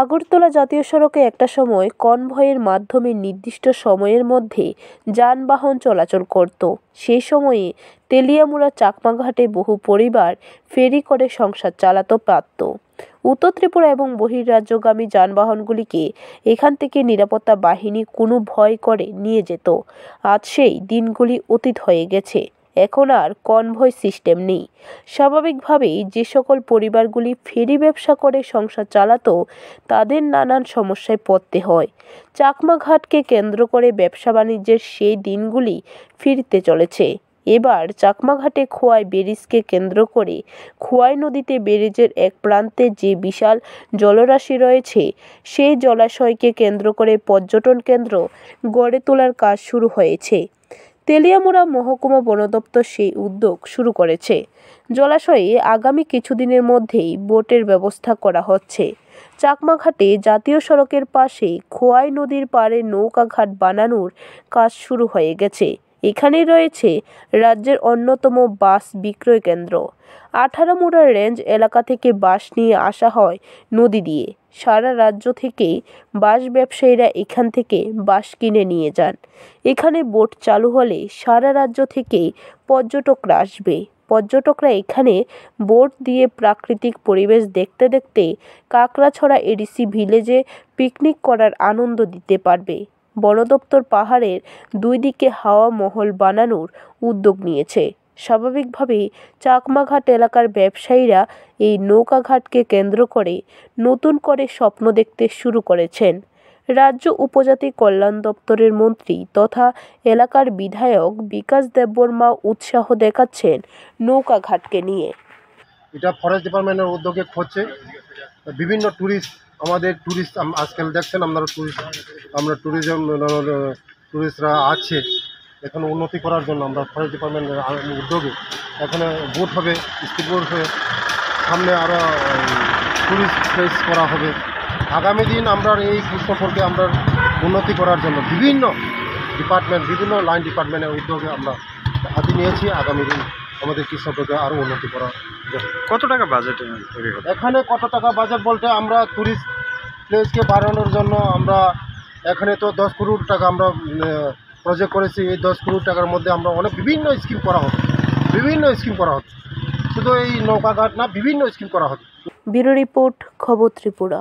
আগরতলা জাতীয় সড়কে একটা সময় কনভয়ের মাধ্যমে নির্দিষ্ট সময়ের মধ্যে যানবাহন চলাচল করত সেই সময়ে তেলিয়ামুড়া চাকমাঘাটে বহু পরিবার ফেরি করে সংসার চালাতে পারত উত্তর ত্রিপুরা এবং বহিরাজ্যগামী যানবাহনগুলিকে এখান থেকে নিরাপত্তা বাহিনী কোনো ভয় করে নিয়ে যেত আজ সেই দিনগুলি অতীত হয়ে গেছে এখন আর কনভয় সিস্টেম নেই স্বাভাবিকভাবেই যে সকল পরিবারগুলি ফেরি ব্যবসা করে সংসার চালাতো তাদের নানান সমস্যায় পড়তে হয় চাকমা ঘাটকে কেন্দ্র করে ব্যবসা বাণিজ্যের সেই দিনগুলি ফিরতে চলেছে এবার চাকমাঘাটে খোয়াই বেরিজকে কেন্দ্র করে খোয়াই নদীতে বেরিজের এক প্রান্তে যে বিশাল জলরাশি রয়েছে সেই জলাশয়কে কেন্দ্র করে পর্যটন কেন্দ্র গড়ে তোলার কাজ শুরু হয়েছে তেলিয়ামুড়া মহকুমা বন দপ্তর সেই উদ্যোগ শুরু করেছে জলাশয়ে আগামী কিছুদিনের মধ্যেই বোটের ব্যবস্থা করা হচ্ছে চাকমাঘাটে জাতীয় সড়কের পাশে খোয়াই নদীর পাড়ে নৌকাঘাট বানানোর কাজ শুরু হয়ে গেছে এখানেই রয়েছে রাজ্যের অন্যতম বাস বিক্রয় কেন্দ্র আঠারো আঠারোমোড়া রেঞ্জ এলাকা থেকে বাস নিয়ে আসা হয় নদী দিয়ে সারা রাজ্য থেকেই বাস ব্যবসায়ীরা এখান থেকে বাস কিনে নিয়ে যান এখানে বোট চালু হলে সারা রাজ্য থেকেই পর্যটকরা আসবে পর্যটকরা এখানে বোট দিয়ে প্রাকৃতিক পরিবেশ দেখতে দেখতে কাকড়াছড়া এডিসি ভিলেজে পিকনিক করার আনন্দ দিতে পারবে বনদপ্তর পাহাড়ের দুই দিকে হাওয়া মহল বানানোর উদ্যোগ নিয়েছে স্বাভাবিকভাবেই চাকমাঘাট এলাকার ব্যবসায়ীরা এই নৌকাঘাটকে কেন্দ্র করে নতুন করে স্বপ্ন দেখতে শুরু করেছেন রাজ্য উপজাতি কল্যাণ দপ্তরের মন্ত্রী তথা এলাকার বিধায়ক বিকাশ দেববর্মা উৎসাহ দেখাচ্ছেন নৌকাঘাটকে নিয়ে এটা ফরেস্ট ডিপার্টমেন্টের উদ্যোগে হচ্ছে বিভিন্ন ট্যুরিস্ট আমাদের ট্যুরিস্ট আজকাল দেখছেন আপনারা ট্যুরিস্ট আমরা ট্যুরিজম ট্যুরিস্টরা আছে এখানে উন্নতি করার জন্য আমরা ফরেস্ট ডিপার্টমেন্টের উদ্যোগে এখানে বোট হবে স্পিড বোট হয়ে সামনে আরও ট্যুরিস্ট প্লেস করা হবে আগামী দিন আমরা এই সম্পর্কে আমরা উন্নতি করার জন্য বিভিন্ন ডিপার্টমেন্ট বিভিন্ন লাইন ডিপার্টমেন্টের উদ্যোগে আমরা হাতে নিয়েছি আগামী দিন আমাদের কৃষকদের আরও উন্নতি করা কত টাকা বাজেট এখানে কত টাকা বাজেট বলতে আমরা ট্যুরিস্ট প্লেসকে বাড়ানোর জন্য আমরা এখানে তো দশ কোটি টাকা আমরা প্রজেক্ট করেছি এই দশ কোটি টাকার মধ্যে আমরা অনেক বিভিন্ন স্কিম করা হতো বিভিন্ন স্কিম করা হতো শুধু এই নৌকাঘাট না বিভিন্ন স্কিম করা হতো ব্যুরো রিপোর্ট খবর ত্রিপুরা